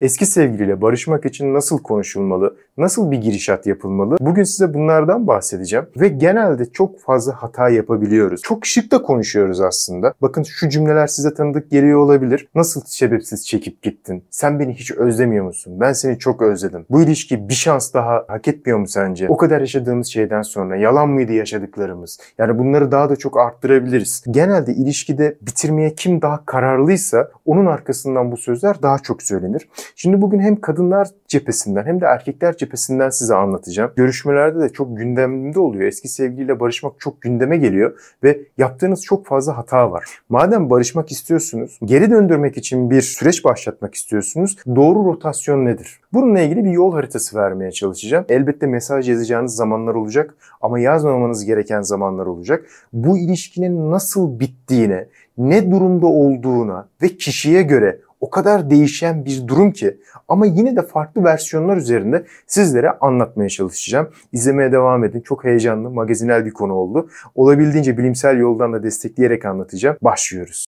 Eski sevgiliyle barışmak için nasıl konuşulmalı, nasıl bir girişat yapılmalı? Bugün size bunlardan bahsedeceğim ve genelde çok fazla hata yapabiliyoruz. Çok şık da konuşuyoruz aslında. Bakın şu cümleler size tanıdık geliyor olabilir. Nasıl sebepsiz çekip gittin? Sen beni hiç özlemiyor musun? Ben seni çok özledim. Bu ilişki bir şans daha hak etmiyor mu sence? O kadar yaşadığımız şeyden sonra yalan mıydı yaşadıklarımız? Yani bunları daha da çok arttırabiliriz. Genelde ilişkide bitirmeye kim daha kararlıysa onun arkasından bu sözler daha çok söylenir. Şimdi bugün hem kadınlar cephesinden hem de erkekler cephesinden size anlatacağım. Görüşmelerde de çok gündemde oluyor. Eski sevgiliyle barışmak çok gündeme geliyor ve yaptığınız çok fazla hata var. Madem barışmak istiyorsunuz, geri döndürmek için bir süreç başlatmak istiyorsunuz. Doğru rotasyon nedir? Bununla ilgili bir yol haritası vermeye çalışacağım. Elbette mesaj yazacağınız zamanlar olacak ama yazmamanız gereken zamanlar olacak. Bu ilişkinin nasıl bittiğine, ne durumda olduğuna ve kişiye göre o kadar değişen bir durum ki ama yine de farklı versiyonlar üzerinde sizlere anlatmaya çalışacağım. İzlemeye devam edin. Çok heyecanlı, magazinel bir konu oldu. Olabildiğince bilimsel yoldan da destekleyerek anlatacağım. Başlıyoruz.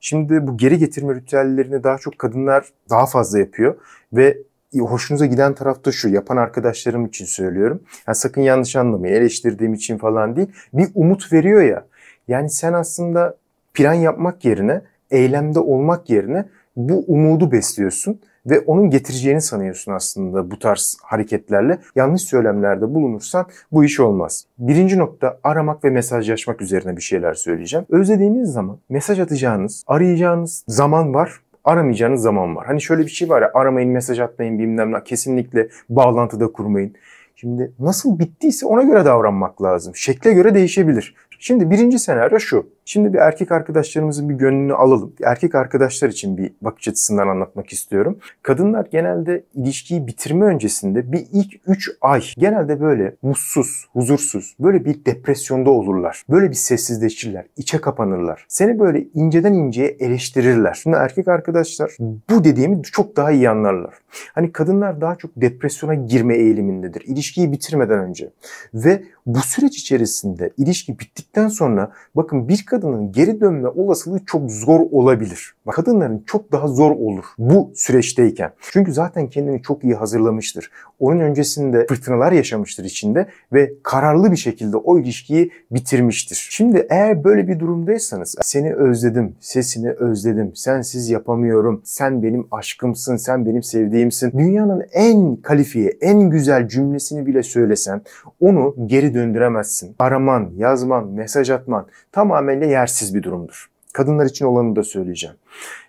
Şimdi bu geri getirme ritüellerini daha çok kadınlar daha fazla yapıyor ve hoşunuza giden tarafta şu yapan arkadaşlarım için söylüyorum. Yani sakın yanlış anlamayın eleştirdiğim için falan değil. Bir umut veriyor ya. Yani sen aslında plan yapmak yerine, eylemde olmak yerine bu umudu besliyorsun ve onun getireceğini sanıyorsun aslında bu tarz hareketlerle. Yanlış söylemlerde bulunursan bu iş olmaz. Birinci nokta aramak ve mesajlaşmak üzerine bir şeyler söyleyeceğim. Özlediğiniz zaman mesaj atacağınız, arayacağınız zaman var aramayacağınız zaman var. Hani şöyle bir şey var ya aramayın, mesaj atmayın bilmem ne kesinlikle bağlantıda kurmayın. Şimdi nasıl bittiyse ona göre davranmak lazım. Şekle göre değişebilir. Şimdi birinci senaryo şu. Şimdi bir erkek arkadaşlarımızın bir gönlünü alalım. Erkek arkadaşlar için bir bakış açısından anlatmak istiyorum. Kadınlar genelde ilişkiyi bitirme öncesinde bir ilk 3 ay genelde böyle mutsuz, huzursuz, böyle bir depresyonda olurlar. Böyle bir sessizleşirler, içe kapanırlar. Seni böyle inceden inceye eleştirirler. Şimdi erkek arkadaşlar bu dediğimi çok daha iyi anlarlar. Hani kadınlar daha çok depresyona girme eğilimindedir. İlişkiyi bitirmeden önce. Ve bu süreç içerisinde ilişki bittikten sonra bakın bir kadının geri dönme olasılığı çok zor olabilir. Bak, kadınların çok daha zor olur bu süreçteyken. Çünkü zaten kendini çok iyi hazırlamıştır onun öncesinde fırtınalar yaşamıştır içinde ve kararlı bir şekilde o ilişkiyi bitirmiştir. Şimdi eğer böyle bir durumdaysanız seni özledim, sesini özledim, sensiz yapamıyorum, sen benim aşkımsın, sen benim sevdiğimsin. Dünyanın en kalifiye, en güzel cümlesini bile söylesen onu geri döndüremezsin. Araman, yazman, mesaj atman tamamen yersiz bir durumdur. Kadınlar için olanı da söyleyeceğim.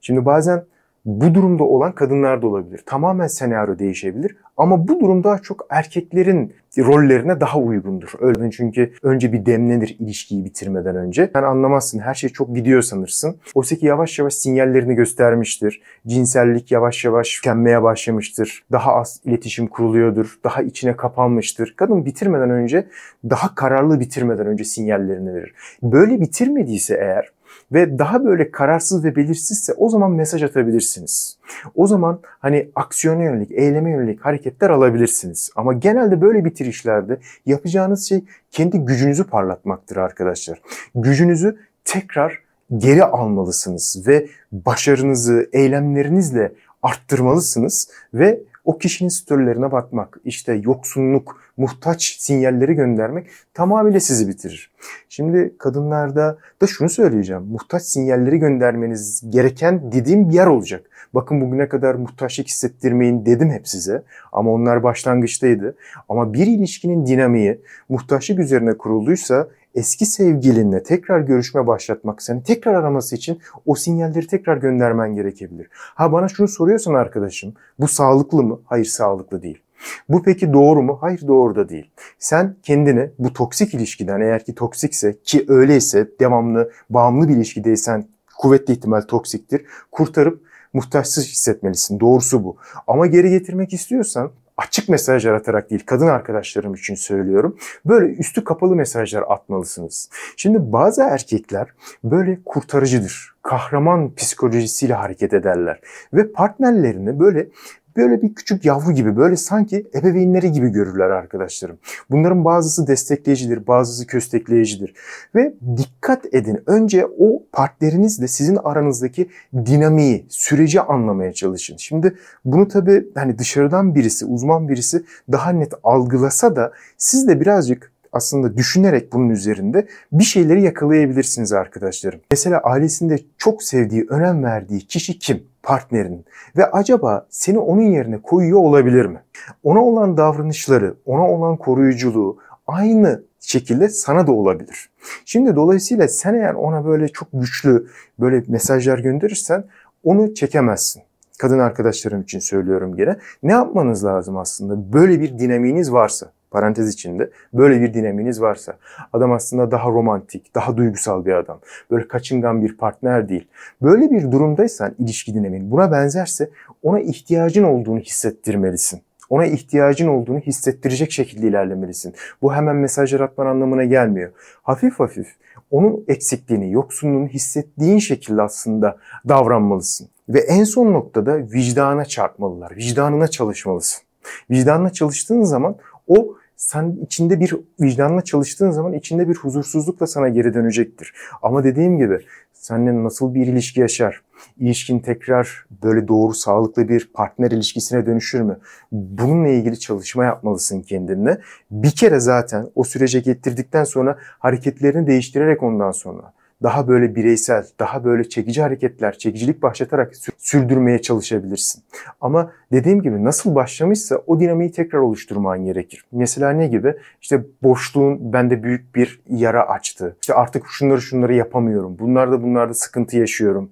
Şimdi bazen bu durumda olan kadınlar da olabilir. Tamamen senaryo değişebilir. Ama bu durum daha çok erkeklerin rollerine daha uygundur. Öyle çünkü önce bir demlenir ilişkiyi bitirmeden önce. Sen anlamazsın. Her şey çok gidiyor sanırsın. Oysa ki yavaş yavaş sinyallerini göstermiştir. Cinsellik yavaş yavaş tükenmeye başlamıştır. Daha az iletişim kuruluyordur. Daha içine kapanmıştır. Kadın bitirmeden önce daha kararlı bitirmeden önce sinyallerini verir. Böyle bitirmediyse eğer ve daha böyle kararsız ve belirsizse o zaman mesaj atabilirsiniz. O zaman hani aksiyona yönelik, eyleme yönelik hareketler alabilirsiniz. Ama genelde böyle bitirişlerde yapacağınız şey kendi gücünüzü parlatmaktır arkadaşlar. Gücünüzü tekrar geri almalısınız ve başarınızı eylemlerinizle arttırmalısınız ve o kişinin storylerine bakmak, işte yoksunluk, muhtaç sinyalleri göndermek tamamıyla sizi bitirir. Şimdi kadınlarda da şunu söyleyeceğim. Muhtaç sinyalleri göndermeniz gereken dediğim bir yer olacak. Bakın bugüne kadar muhtaçlık hissettirmeyin dedim hep size. Ama onlar başlangıçtaydı. Ama bir ilişkinin dinamiği muhtaçlık üzerine kurulduysa eski sevgilinle tekrar görüşme başlatmak, seni tekrar araması için o sinyalleri tekrar göndermen gerekebilir. Ha bana şunu soruyorsan arkadaşım, bu sağlıklı mı? Hayır sağlıklı değil. Bu peki doğru mu? Hayır doğru da değil. Sen kendini bu toksik ilişkiden eğer ki toksikse ki öyleyse devamlı bağımlı bir ilişkideysen kuvvetli ihtimal toksiktir. Kurtarıp muhtaçsız hissetmelisin. Doğrusu bu. Ama geri getirmek istiyorsan açık mesaj yaratarak değil, kadın arkadaşlarım için söylüyorum. Böyle üstü kapalı mesajlar atmalısınız. Şimdi bazı erkekler böyle kurtarıcıdır kahraman psikolojisiyle hareket ederler. Ve partnerlerini böyle böyle bir küçük yavru gibi böyle sanki ebeveynleri gibi görürler arkadaşlarım. Bunların bazısı destekleyicidir, bazısı köstekleyicidir. Ve dikkat edin önce o partnerinizle sizin aranızdaki dinamiği, süreci anlamaya çalışın. Şimdi bunu tabii hani dışarıdan birisi, uzman birisi daha net algılasa da siz de birazcık aslında düşünerek bunun üzerinde bir şeyleri yakalayabilirsiniz arkadaşlarım. Mesela ailesinde çok sevdiği, önem verdiği kişi kim? partnerin ve acaba seni onun yerine koyuyor olabilir mi? Ona olan davranışları, ona olan koruyuculuğu aynı şekilde sana da olabilir. Şimdi dolayısıyla sen eğer ona böyle çok güçlü böyle mesajlar gönderirsen onu çekemezsin. Kadın arkadaşlarım için söylüyorum gene. Ne yapmanız lazım aslında? Böyle bir dinaminiz varsa parantez içinde böyle bir dinaminiz varsa adam aslında daha romantik, daha duygusal bir adam. Böyle kaçıngan bir partner değil. Böyle bir durumdaysan ilişki dinamin buna benzerse ona ihtiyacın olduğunu hissettirmelisin. Ona ihtiyacın olduğunu hissettirecek şekilde ilerlemelisin. Bu hemen mesaj yaratman anlamına gelmiyor. Hafif hafif onun eksikliğini, yoksunluğunu hissettiğin şekilde aslında davranmalısın. Ve en son noktada vicdana çarpmalılar. Vicdanına çalışmalısın. Vicdanla çalıştığın zaman o sen içinde bir vicdanla çalıştığın zaman içinde bir huzursuzlukla sana geri dönecektir. Ama dediğim gibi seninle nasıl bir ilişki yaşar? İlişkin tekrar böyle doğru sağlıklı bir partner ilişkisine dönüşür mü? Bununla ilgili çalışma yapmalısın kendinle. Bir kere zaten o sürece getirdikten sonra hareketlerini değiştirerek ondan sonra daha böyle bireysel, daha böyle çekici hareketler, çekicilik başlatarak sürdürmeye çalışabilirsin. Ama dediğim gibi nasıl başlamışsa o dinamiği tekrar oluşturman gerekir. Mesela ne gibi? İşte boşluğun bende büyük bir yara açtı. İşte artık şunları şunları yapamıyorum. Bunlarda bunlarda sıkıntı yaşıyorum.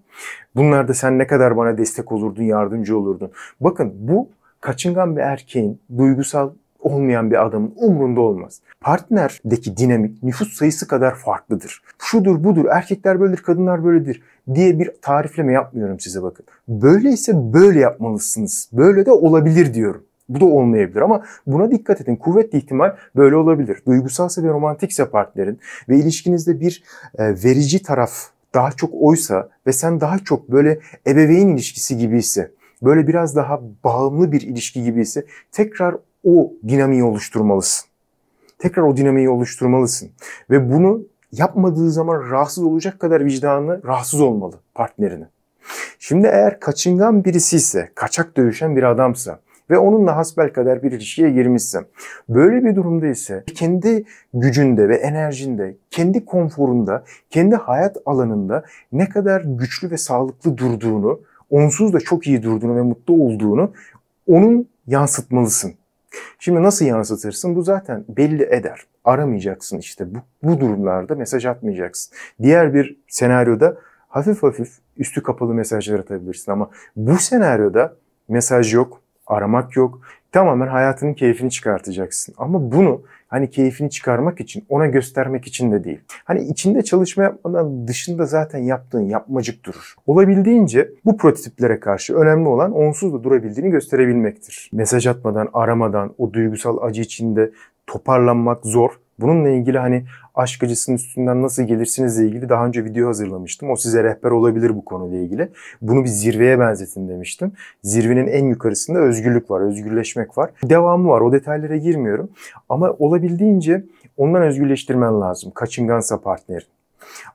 Bunlarda sen ne kadar bana destek olurdun, yardımcı olurdun. Bakın bu kaçıngan bir erkeğin duygusal olmayan bir adamın umrunda olmaz. Partnerdeki dinamik nüfus sayısı kadar farklıdır. Şudur budur erkekler böyledir kadınlar böyledir diye bir tarifleme yapmıyorum size bakın. Böyleyse böyle yapmalısınız. Böyle de olabilir diyorum. Bu da olmayabilir ama buna dikkat edin. Kuvvetli ihtimal böyle olabilir. Duygusalsa ve romantikse partnerin ve ilişkinizde bir e, verici taraf daha çok oysa ve sen daha çok böyle ebeveyn ilişkisi gibiyse, böyle biraz daha bağımlı bir ilişki gibiyse tekrar o dinamiği oluşturmalısın. Tekrar o dinamiği oluşturmalısın. Ve bunu yapmadığı zaman rahatsız olacak kadar vicdanı rahatsız olmalı partnerini. Şimdi eğer kaçıngan birisi ise, kaçak dövüşen bir adamsa ve onunla hasbel kadar bir ilişkiye girmişse, böyle bir durumda ise kendi gücünde ve enerjinde, kendi konforunda, kendi hayat alanında ne kadar güçlü ve sağlıklı durduğunu, onsuz da çok iyi durduğunu ve mutlu olduğunu onun yansıtmalısın. Şimdi nasıl yansıtırsın? Bu zaten belli eder. Aramayacaksın işte bu, bu durumlarda mesaj atmayacaksın. Diğer bir senaryoda hafif hafif üstü kapalı mesajlar atabilirsin ama bu senaryoda mesaj yok, aramak yok. Tamamen hayatının keyfini çıkartacaksın. Ama bunu hani keyfini çıkarmak için, ona göstermek için de değil. Hani içinde çalışma yapmadan dışında zaten yaptığın yapmacık durur. Olabildiğince bu prototiplere karşı önemli olan onsuz da durabildiğini gösterebilmektir. Mesaj atmadan, aramadan, o duygusal acı içinde toparlanmak zor Bununla ilgili hani aşk acısının üstünden nasıl gelirsinizle ilgili daha önce video hazırlamıştım. O size rehber olabilir bu konuyla ilgili. Bunu bir zirveye benzetin demiştim. Zirvenin en yukarısında özgürlük var, özgürleşmek var. Devamı var. O detaylara girmiyorum. Ama olabildiğince ondan özgürleştirmen lazım. Kaçıngansa partnerin.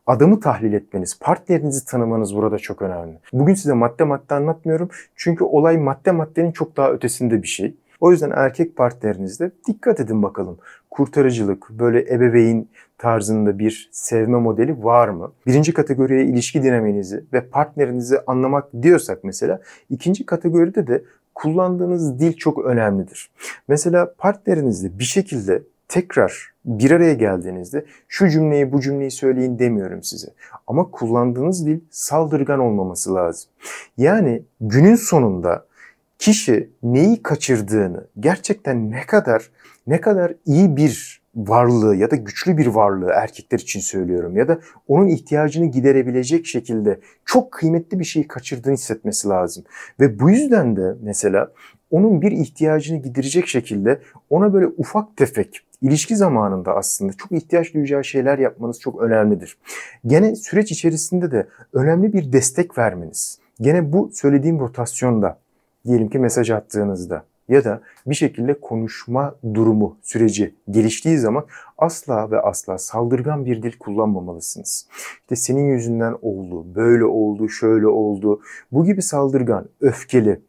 Adamı tahlil etmeniz, partnerinizi tanımanız burada çok önemli. Bugün size madde madde anlatmıyorum. Çünkü olay madde maddenin çok daha ötesinde bir şey. O yüzden erkek partnerinizde dikkat edin bakalım kurtarıcılık, böyle ebeveyn tarzında bir sevme modeli var mı? Birinci kategoriye ilişki dinaminizi ve partnerinizi anlamak diyorsak mesela, ikinci kategoride de kullandığınız dil çok önemlidir. Mesela partnerinizle bir şekilde tekrar bir araya geldiğinizde şu cümleyi bu cümleyi söyleyin demiyorum size. Ama kullandığınız dil saldırgan olmaması lazım. Yani günün sonunda kişi neyi kaçırdığını, gerçekten ne kadar ne kadar iyi bir varlığı ya da güçlü bir varlığı erkekler için söylüyorum ya da onun ihtiyacını giderebilecek şekilde çok kıymetli bir şeyi kaçırdığını hissetmesi lazım. Ve bu yüzden de mesela onun bir ihtiyacını giderecek şekilde ona böyle ufak tefek ilişki zamanında aslında çok ihtiyaç duyacağı şeyler yapmanız çok önemlidir. Gene süreç içerisinde de önemli bir destek vermeniz. Gene bu söylediğim rotasyonda diyelim ki mesaj attığınızda ya da bir şekilde konuşma durumu, süreci geliştiği zaman asla ve asla saldırgan bir dil kullanmamalısınız. İşte senin yüzünden oldu, böyle oldu, şöyle oldu. Bu gibi saldırgan, öfkeli,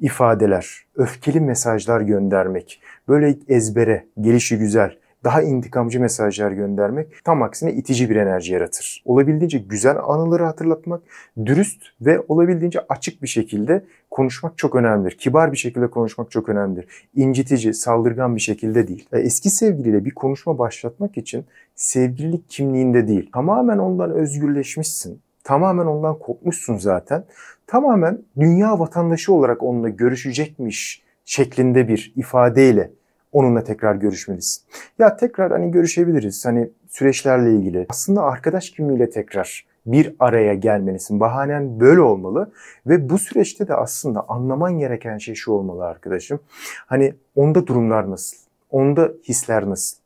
ifadeler, öfkeli mesajlar göndermek, böyle ezbere, gelişi güzel, daha intikamcı mesajlar göndermek tam aksine itici bir enerji yaratır. Olabildiğince güzel anıları hatırlatmak, dürüst ve olabildiğince açık bir şekilde konuşmak çok önemlidir. Kibar bir şekilde konuşmak çok önemlidir. İncitici, saldırgan bir şekilde değil. E, eski sevgiliyle bir konuşma başlatmak için sevgililik kimliğinde değil. Tamamen ondan özgürleşmişsin. Tamamen ondan kopmuşsun zaten. Tamamen dünya vatandaşı olarak onunla görüşecekmiş şeklinde bir ifadeyle onunla tekrar görüşmelisin. Ya tekrar hani görüşebiliriz hani süreçlerle ilgili. Aslında arkadaş kimliğiyle tekrar bir araya gelmelisin. Bahanen böyle olmalı ve bu süreçte de aslında anlaman gereken şey şu olmalı arkadaşım. Hani onda durumlar nasıl? Onda hisler nasıl?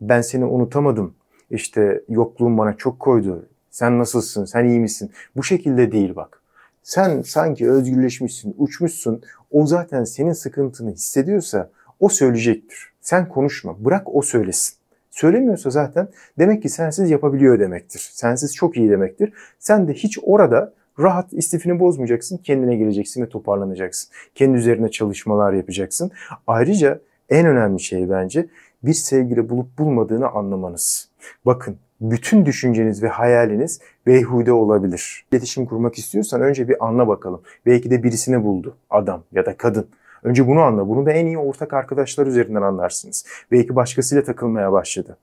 Ben seni unutamadım. İşte yokluğun bana çok koydu. Sen nasılsın? Sen iyi misin? Bu şekilde değil bak. Sen sanki özgürleşmişsin, uçmuşsun. O zaten senin sıkıntını hissediyorsa o söyleyecektir. Sen konuşma. Bırak o söylesin. Söylemiyorsa zaten demek ki sensiz yapabiliyor demektir. Sensiz çok iyi demektir. Sen de hiç orada rahat istifini bozmayacaksın. Kendine geleceksin ve toparlanacaksın. Kendi üzerine çalışmalar yapacaksın. Ayrıca en önemli şey bence bir sevgili bulup bulmadığını anlamanız. Bakın bütün düşünceniz ve hayaliniz beyhude olabilir. İletişim kurmak istiyorsan önce bir anla bakalım. Belki de birisini buldu adam ya da kadın. Önce bunu anla. Bunu da en iyi ortak arkadaşlar üzerinden anlarsınız. Belki başkasıyla takılmaya başladı.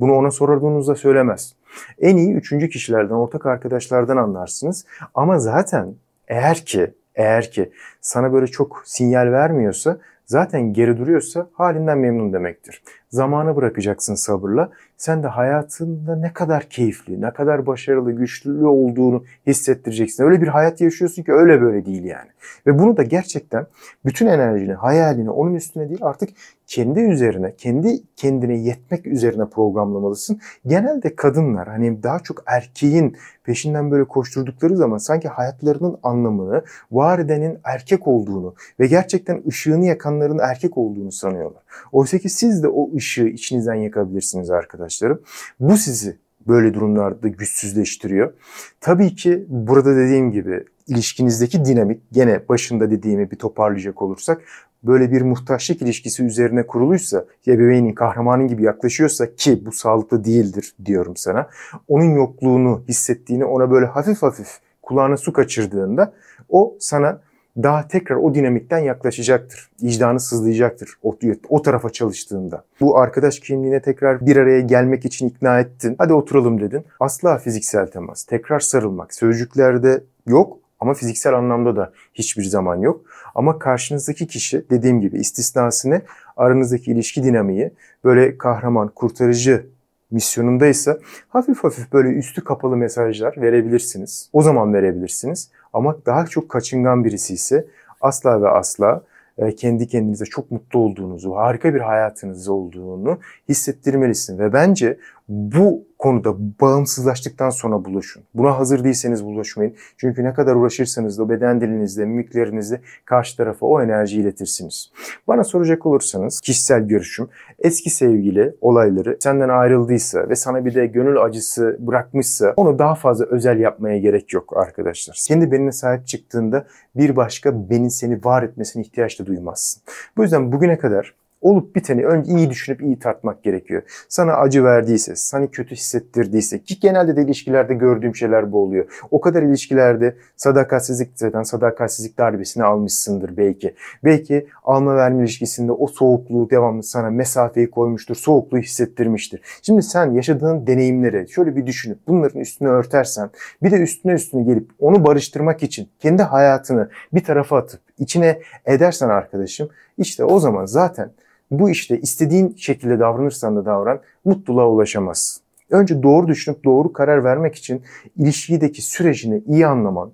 Bunu ona sorduğunuzda söylemez. En iyi üçüncü kişilerden, ortak arkadaşlardan anlarsınız. Ama zaten eğer ki eğer ki sana böyle çok sinyal vermiyorsa zaten geri duruyorsa halinden memnun demektir. Zamanı bırakacaksın sabırla. Sen de hayatında ne kadar keyifli, ne kadar başarılı, güçlü olduğunu hissettireceksin. Öyle bir hayat yaşıyorsun ki öyle böyle değil yani. Ve bunu da gerçekten bütün enerjini, hayalini onun üstüne değil artık kendi üzerine, kendi kendine yetmek üzerine programlamalısın. Genelde kadınlar hani daha çok erkeğin peşinden böyle koşturdukları zaman sanki hayatlarının anlamını, var edenin erkek olduğunu ve gerçekten ışığını yakanların erkek olduğunu sanıyorlar. Oysa ki siz de o ışığı içinizden yakabilirsiniz arkadaşlarım. Bu sizi böyle durumlarda güçsüzleştiriyor. Tabii ki burada dediğim gibi ilişkinizdeki dinamik gene başında dediğimi bir toparlayacak olursak böyle bir muhtaçlık ilişkisi üzerine kuruluysa, ebeveynin kahramanın gibi yaklaşıyorsa ki bu sağlıklı değildir diyorum sana. Onun yokluğunu hissettiğini ona böyle hafif hafif kulağına su kaçırdığında o sana daha tekrar o dinamikten yaklaşacaktır. Vicdanı sızlayacaktır o, o tarafa çalıştığında. Bu arkadaş kimliğine tekrar bir araya gelmek için ikna ettin. Hadi oturalım dedin. Asla fiziksel temas, tekrar sarılmak sözcüklerde yok ama fiziksel anlamda da hiçbir zaman yok. Ama karşınızdaki kişi dediğim gibi istisnasını aranızdaki ilişki dinamiği böyle kahraman, kurtarıcı misyonundaysa hafif hafif böyle üstü kapalı mesajlar verebilirsiniz. O zaman verebilirsiniz. Ama daha çok kaçıngan birisi ise asla ve asla e, kendi kendinize çok mutlu olduğunuzu, harika bir hayatınız olduğunu hissettirmelisin. Ve bence bu konuda bağımsızlaştıktan sonra bulaşın. Buna hazır değilseniz bulaşmayın. Çünkü ne kadar uğraşırsanız da beden dilinizle, mimiklerinizle karşı tarafa o enerjiyi iletirsiniz. Bana soracak olursanız kişisel görüşüm eski sevgili olayları senden ayrıldıysa ve sana bir de gönül acısı bırakmışsa onu daha fazla özel yapmaya gerek yok arkadaşlar. Kendi benine sahip çıktığında bir başka benin seni var etmesine ihtiyaç da duymazsın. Bu yüzden bugüne kadar olup biteni önce iyi düşünüp iyi tartmak gerekiyor. Sana acı verdiyse, seni kötü hissettirdiyse ki genelde de ilişkilerde gördüğüm şeyler bu oluyor. O kadar ilişkilerde sadakatsizlik zaten sadakatsizlik darbesini almışsındır belki. Belki alma verme ilişkisinde o soğukluğu devamlı sana mesafeyi koymuştur, soğukluğu hissettirmiştir. Şimdi sen yaşadığın deneyimleri şöyle bir düşünüp bunların üstüne örtersen bir de üstüne üstüne gelip onu barıştırmak için kendi hayatını bir tarafa atıp içine edersen arkadaşım işte o zaman zaten bu işte istediğin şekilde davranırsan da davran mutluluğa ulaşamazsın. Önce doğru düşünüp doğru karar vermek için ilişkideki sürecini iyi anlaman,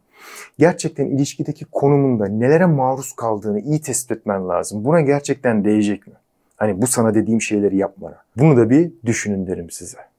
gerçekten ilişkideki konumunda nelere maruz kaldığını iyi tespit etmen lazım. Buna gerçekten değecek mi? Hani bu sana dediğim şeyleri yapmana. Bunu da bir düşünün derim size.